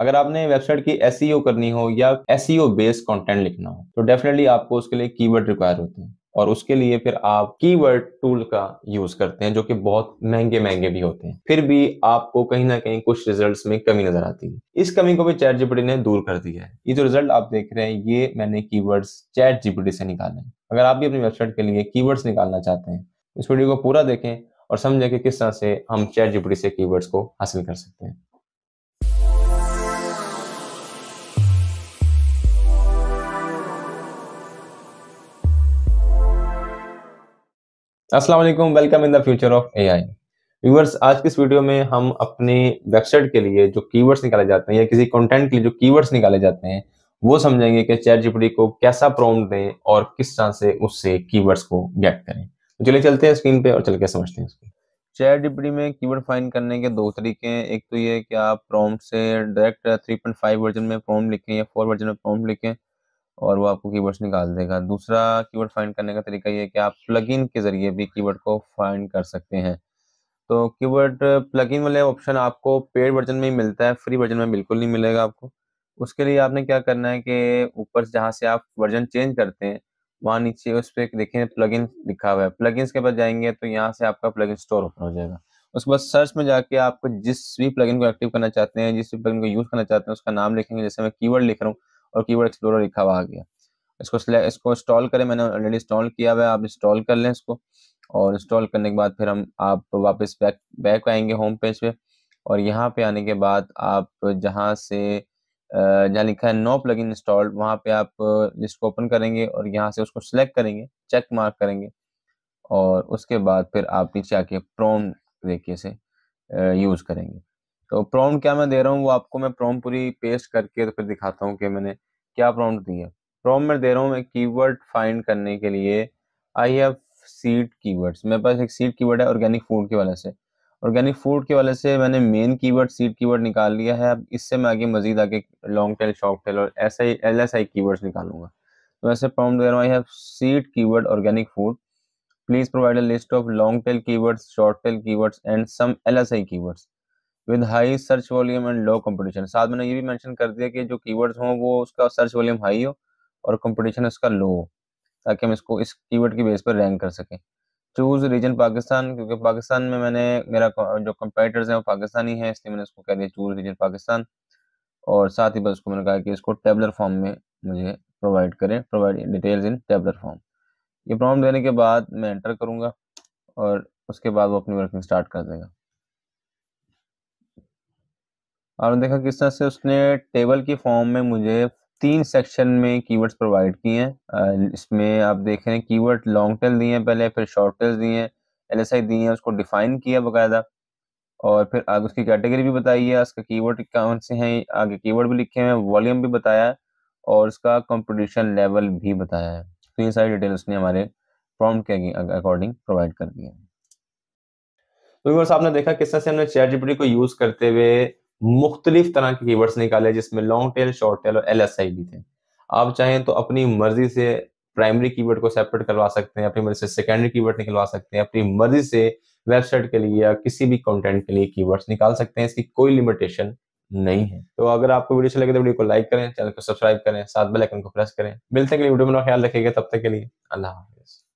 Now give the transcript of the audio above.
अगर आपने वेबसाइट की एस e करनी हो या एस बेस्ड कंटेंट लिखना हो तो डेफिनेटली आपको उसके लिए कीवर्ड रिक्वायर होते हैं और उसके लिए फिर आप कीवर्ड टूल का यूज करते हैं जो कि बहुत महंगे महंगे भी होते हैं फिर भी आपको कहीं ना कहीं कुछ रिजल्ट्स में कमी नजर आती है इस कमी को भी चैट जीपीटी ने दूर कर दिया है ये जो रिजल्ट आप देख रहे हैं ये मैंने कीवर्ड्स चैट जीपीटी से निकाले हैं अगर आप भी अपनी वेबसाइट के लिए कीवर्ड्स निकालना चाहते हैं इस वीडियो को पूरा देखें और समझें कि किस तरह से हम चैट जीपीटी से कीवर्ड्स को हासिल कर सकते हैं असलम welcome in the future of AI viewers आज की इस वीडियो में हम अपने वेबसाइट के लिए जो कीवर्ड्स निकाले जाते हैं या किसी कंटेंट के लिए जो कीवर्ड्स निकाले जाते हैं वो समझेंगे कि चैट जीपीटी को कैसा प्रॉम्प्ट दें और किस तरह से उससे कीवर्ड्स को गेट करें तो चलिए चलते हैं स्क्रीन पे और चल के समझते हैं इसको चैट जीपीटी में कीवर्ड फाइन करने के दो तरीके हैं एक तो ये कि आप प्रॉम्प्ट से डायरेक्ट फाइव वर्जन में प्रॉम्प्ट लिखें या फोर वर्जन में प्रॉम्प्ट लिखें और वो आपको कीवर्ड्स निकाल देगा दूसरा कीवर्ड फाइंड करने का तरीका ये है कि आप प्लगइन के ज़रिए भी कीवर्ड को फाइंड कर सकते हैं तो कीवर्ड प्लगइन वाले ऑप्शन आपको पेड वर्जन में ही मिलता है फ्री वर्जन में बिल्कुल नहीं मिलेगा आपको उसके लिए आपने क्या करना है कि ऊपर जहाँ से आप वर्जन चेंज करते हैं वहाँ नीचे उस पर देखें इन लिखा हुआ है प्लगइन्स के पास जाएंगे तो यहाँ से आपका इन स्टोर ओपन हो जाएगा उसके बाद सर्च में जाके आपको जिस भी प्लगइन को एक्टिव करना चाहते हैं जिस भी प्लगइन को यूज़ करना चाहते हैं उसका नाम लिखेंगे जैसे मैं कीवर्ड लिख रहा हूँ और कीबोर्ड एक्सप्लोरर लिखा हुआ आ गया इसको इसको इंस्टॉल करें मैंने ऑलरेडी इंस्टॉल किया हुआ है आप इंस्टॉल कर लें इसको और इंस्टॉल करने के बाद फिर हम आप वापस बैक बैक आएंगे होम पेज पे और यहाँ पे आने के बाद आप जहाँ से जहाँ लिखा है नो प्लग इन इंस्टॉल्ड वहाँ पे आप इसको ओपन करेंगे और यहाँ से उसको सिलेक्ट करेंगे चेक मार्क करेंगे और उसके बाद फिर आप नीचे आके प्रोन तरीके से यूज़ करेंगे तो प्रॉम क्या मैं दे रहा हूँ वो आपको मैं प्रॉम पूरी पेस्ट करके तो फिर दिखाता हूँ कि मैंने क्या प्रॉम्प्ट दिया प्रॉम मैं दे रहा हूँ मैं कीवर्ड फाइंड करने के लिए आई हैव सीड कीवर्ड्स मेरे पास एक सीड कीवर्ड है ऑर्गेनिक फूड के वाले से ऑर्गेनिक फूड के वाले से मैंने मेन कीवर्ड सीड कीवर्ड निकाल लिया है अब इससे मैं आगे मजीद आगे लॉन्ग टेल शॉर्ट टेल और ऐसा ही एल एस आई कीवर्ड्स निकालूंगा तो वैसे प्रॉम दे रहा हूँ I have seed keyword organic food please provide a list of long tail keywords short tail keywords and some L S I keywords with high search volume and low competition साथ मैंने ये भी mention कर दिया कि जो keywords हों वो उसका सर्च वॉल्यूम हाई हो और कंपटीशन उसका लो हो ताकि हम इसको इस कीवर्ड की बेस पर रैंक कर सकें चूज रीजन पाकिस्तान क्योंकि पाकिस्तान में मैंने मेरा जो कंपेटर्स हैं वो पाकिस्तानी हैं इसलिए मैंने उसको कह दिया चूज रीजन पाकिस्तान और साथ ही बस उसको मैंने कहा कि इसको टेबलर फॉर्म में मुझे प्रोवाइड करें provide details in tabular form ये प्रॉब्लम देने के बाद मैं एंटर करूँगा और उसके बाद वो अपनी वर्किंग स्टार्ट कर देगा और देखा किस तरह से उसने टेबल की फॉर्म में मुझे तीन सेक्शन में कीवर्ड्स प्रोवाइड किए हैं इसमें आप देख रहे हैं कीवर्ड लॉन्ग टेल दिए हैं पहले फिर शॉर्ट टेल दिए हैं एल एस आई दिए हैं उसको डिफाइन किया बकायदा और फिर आगे उसकी कैटेगरी भी बताई है उसका कीवर्ड कौन से हैं आगे कीवर्ड भी लिखे हैं वॉल्यूम भी बताया है और उसका कंपटीशन लेवल भी बताया है तो ये सारी डिटेल उसने हमारे प्रॉम्प्ट के अकॉर्डिंग प्रोवाइड कर दिया है तो आपने देखा किस तरह से हमने चैट जीपीटी को यूज़ करते हुए मुख्तलिफ तरह के कीवर्ड्स निकाले जिसमें लॉन्ग टेल शॉर्ट टेल और एल भी थे आप चाहें तो अपनी मर्जी से प्राइमरी कीवर्ड को सेपरेट करवा सकते हैं अपनी मर्जी से सेकेंडरी कीवर्ड निकलवा सकते हैं अपनी मर्जी से वेबसाइट के लिए या किसी भी कंटेंट के लिए कीवर्ड्स निकाल सकते हैं इसकी कोई लिमिटेशन नहीं है तो अगर आपको वीडियो अच्छा लगे तो वीडियो को लाइक करें चैनल को सब्सक्राइब करें साथ बेल आइकन को प्रेस करें मिलते हैं वीडियो में ख्याल रखेगा तब तक के लिए अल्लाह हाफिज़